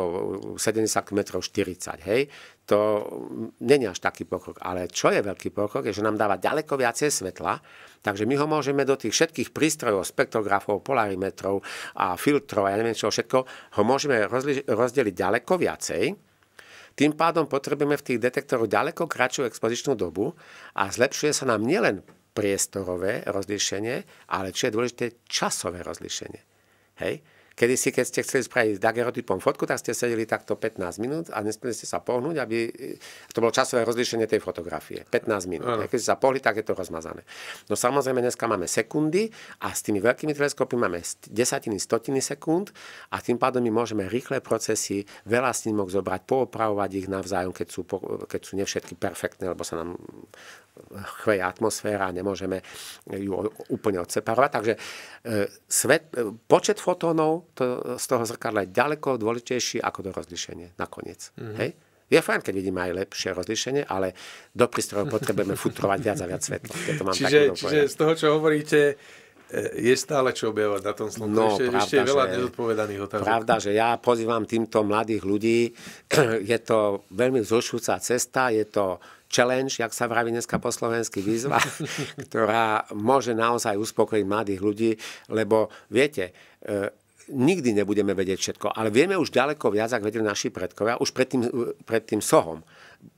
70 metrov 40, hej, to není až taký pokrok. Ale čo je veľký pokrok, je, že nám dáva ďaleko viacej svetla, takže my ho môžeme do tých všetkých prístrojov, spektrografov, polarimetrov a filtrov a ja neviem čo všetko, ho môžeme rozdeliť ďaleko viacej, tým pádom potrebujeme v tých detektoroch ďaleko kratšiu expozičnú dobu a zlepšuje sa nám nielen priestorové rozlíšenie, ale čo je dôležité, časové rozlíšenie. Hej? Kedy si, keď ste chceli spraviť dagerotypom fotku, tak ste sedeli takto 15 minút a nesmeli ste sa pohnúť, aby... To bolo časové rozlíšenie tej fotografie. 15 minút. Ano. Keď ste sa pohli, tak je to rozmazané. No samozrejme, dneska máme sekundy a s tými veľkými teleskopy máme desatiny, stotiny sekúnd a tým pádom my môžeme rýchle procesy, veľa snímok zobrať, poopravovať ich navzájom, keď sú, keď sú nevšetky perfektné, lebo sa nám chvej atmosféra a nemôžeme ju úplne odseparovať. Takže e, svet, e, počet fotónov to, z toho zrkadla je ďaleko dôležitejší ako to rozlišenie nakoniec. Mm-hmm. Hej? Je fajn, keď vidíme aj lepšie rozlišenie, ale do prístrojov potrebujeme futrovať viac a viac svetla. to mám čiže čiže z toho, čo hovoríte, E, je stále čo objavovať na tom slnku. No, ešte, pravda, ešte je veľa že, nezodpovedaných otázok. Pravda, že ja pozývam týmto mladých ľudí. Je to veľmi vzrušujúca cesta, je to challenge, jak sa vraví dneska po slovensky výzva, ktorá môže naozaj uspokojiť mladých ľudí, lebo viete, e, nikdy nebudeme vedieť všetko, ale vieme už ďaleko viac, ako vedeli naši predkovia, už pred tým, e, pred tým sohom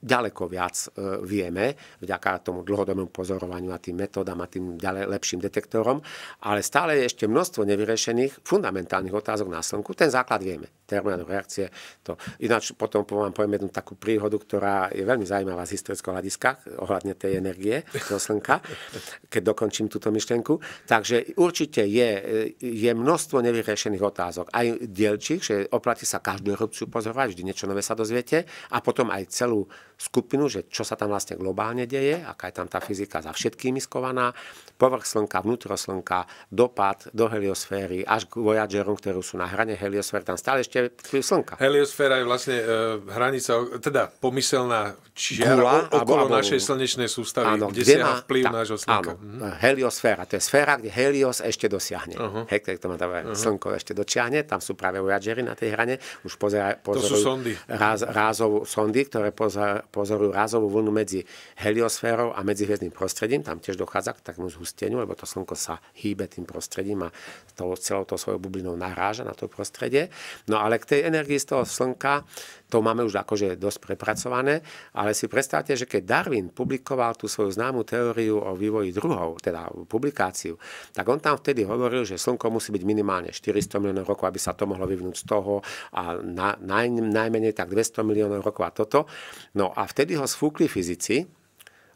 ďaleko viac e, vieme, vďaka tomu dlhodobému pozorovaniu a tým metodám a tým ďalej lepším detektorom, ale stále je ešte množstvo nevyriešených fundamentálnych otázok na Slnku. Ten základ vieme, terminálne reakcie. To. Ináč potom vám poviem jednu takú príhodu, ktorá je veľmi zaujímavá z historického hľadiska ohľadne tej energie zo Slnka, keď dokončím túto myšlienku. Takže určite je, e, je množstvo nevyriešených otázok, aj dielčích, že oplatí sa každú erupciu pozorovať, vždy niečo nové sa dozviete a potom aj celú skupinu, že čo sa tam vlastne globálne deje, aká je tam tá fyzika za všetkými skovaná, povrch Slnka, vnútro Slnka, dopad do heliosféry, až k Voyagerom, ktorú sú na hrane heliosféry, tam stále ešte Slnka. Heliosféra je vlastne e, hranica, teda pomyselná čiara Kula, okolo abo, našej slnečnej sústavy, áno, kde, kde má, vplyv tak, nášho Slnka. Áno, mhm. heliosféra, to je sféra, kde helios ešte dosiahne. Uh-huh. Hek, to má uh-huh. Slnko ešte dočiahne, tam sú práve Voyagery na tej hrane, už pozerajú, sondy. Ráz, rázov sondy, ktoré pozerajú pozorujú rázovú vlnu medzi heliosférou a medzihviezdným prostredím. Tam tiež dochádza k takému zhusteniu, lebo to Slnko sa hýbe tým prostredím a to, celou to svojou bublinou naráža na to prostredie. No ale k tej energii z toho Slnka to máme už akože dosť prepracované, ale si predstavte, že keď Darwin publikoval tú svoju známu teóriu o vývoji druhov, teda publikáciu, tak on tam vtedy hovoril, že Slnko musí byť minimálne 400 miliónov rokov, aby sa to mohlo vyvnúť z toho a na, naj, najmenej tak 200 miliónov rokov a toto. No a vtedy ho sfúkli fyzici,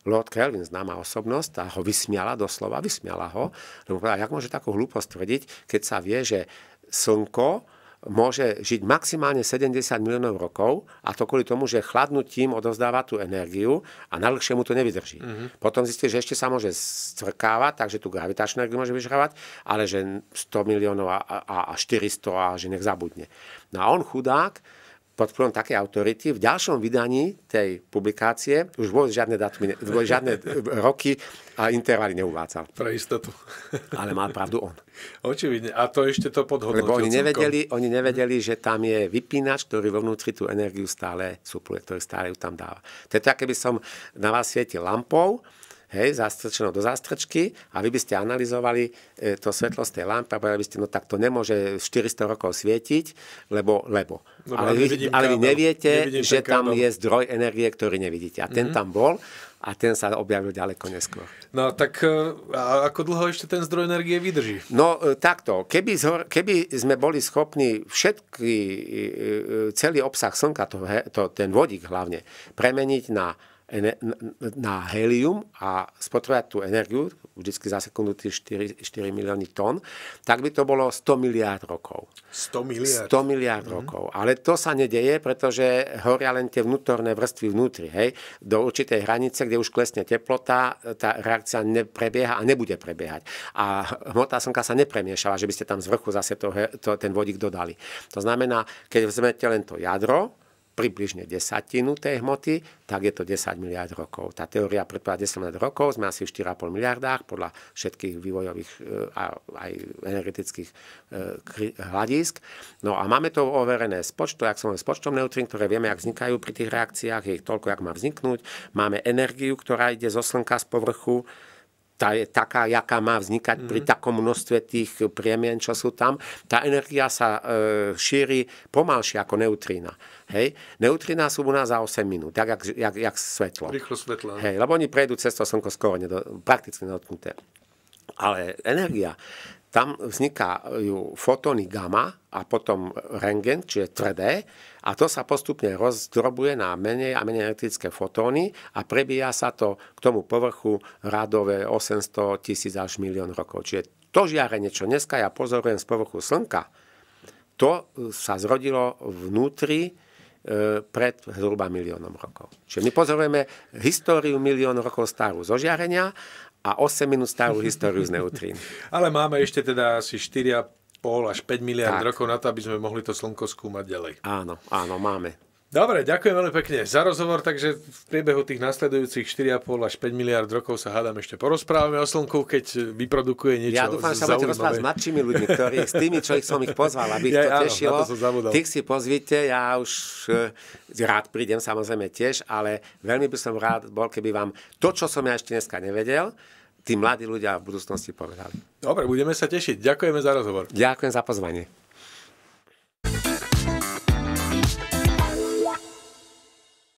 Lord Kelvin, známa osobnosť, a ho vysmiala doslova, vysmiala ho, lebo no, povedala, jak môže takú hlúposť tvrdiť, keď sa vie, že Slnko môže žiť maximálne 70 miliónov rokov a to kvôli tomu, že chladnutím odovzdáva tú energiu a najlhšie mu to nevydrží. Mm-hmm. Potom zistí, že ešte sa môže scvrkávať, takže tú gravitačnú energiu môže vyžrávať, ale že 100 miliónov a, a, a 400 a že nech zabudne. No a on chudák, pod vplyvom také autority. V ďalšom vydaní tej publikácie už vôbec žiadne, datumy, vôbec žiadne e, roky a intervaly neuvádzal. Pre istotu. Ale mal pravdu on. Očividne. A to ešte to podhodnotil. Lebo oni nevedeli, oni nevedeli, že tam je vypínač, ktorý vo vnútri tú energiu stále supluje, ktorý stále ju tam dáva. To je to, keby som na vás svietil lampou hej, zastrčeno do zastrčky a vy by ste analyzovali e, to svetlo z tej lampy a povedali by ste, no tak to nemôže 400 rokov svietiť, lebo, lebo. Dobre, ale, vy, ale vy neviete, nevidím že tam je zdroj energie, ktorý nevidíte. A ten mm-hmm. tam bol a ten sa objavil ďaleko neskôr. No tak e, a ako dlho ešte ten zdroj energie vydrží? No e, takto, keby, zhor, keby sme boli schopní všetky, celý obsah Slnka, to, to, ten vodík hlavne, premeniť na na helium a spotrebovať tú energiu, vždycky za sekundu tie 4, 4 milióny tón, tak by to bolo 100 miliárd rokov. 100 miliárd? 100 miliárd mm. rokov. Ale to sa nedeje, pretože horia len tie vnútorné vrstvy vnútri. Hej? Do určitej hranice, kde už klesne teplota, tá reakcia neprebieha a nebude prebiehať. A hmota slnka sa nepremiešava, že by ste tam z vrchu zase to, to, ten vodík dodali. To znamená, keď vezmete len to jadro, približne desatinu tej hmoty, tak je to 10 miliard rokov. Tá teória predpovedá 10 rokov, sme asi v 4,5 miliardách podľa všetkých vývojových e, a aj energetických e, hľadisk. No a máme to overené z počtu, ak som s počtom neutrín, ktoré vieme, ak vznikajú pri tých reakciách, je ich toľko, jak má vzniknúť. Máme energiu, ktorá ide zo slnka z povrchu, tá je taká, jaká má vznikať mm-hmm. pri mhm. takom množstve tých priemien, čo sú tam. Tá energia sa e, šíri pomalšie ako neutrína. Hej? Neutrína sú u nás za 8 minút, tak jak, jak, jak svetlo. Rýchlo svetlo. Hej, lebo oni prejdú cez to slnko skoro, nedo, prakticky nedotknuté. Ale energia tam vznikajú e, fotóny gamma a potom rengen, čiže tvrdé, a to sa postupne rozdrobuje na menej a menej elektrické fotóny a prebíja sa to k tomu povrchu radové 800 tisíc až milión rokov. Čiže to žiarenie, čo dneska ja pozorujem z povrchu Slnka, to e, sa zrodilo vnútri e, pred zhruba miliónom rokov. Čiže my pozorujeme históriu milión rokov starú zožiarenia a 8 minút starú históriu z neutrín. Ale máme ešte teda asi 4,5 až 5 miliard tak. rokov na to, aby sme mohli to slnko skúmať ďalej. Áno, áno, máme. Dobre, ďakujem veľmi pekne za rozhovor, takže v priebehu tých nasledujúcich 4,5 až 5 miliard rokov sa hádam ešte porozprávame o Slnku, keď vyprodukuje niečo Ja dúfam, že sa budete rozprávať s mladšími ľuďmi, ktorí, s tými, čo ich som ich pozval, aby ich to áno, tešilo. To Tých si pozvite, ja už e, rád prídem samozrejme tiež, ale veľmi by som rád bol, keby vám to, čo som ja ešte dneska nevedel, tí mladí ľudia v budúcnosti povedali. Dobre, budeme sa tešiť. Ďakujeme za rozhovor. Ďakujem za pozvanie.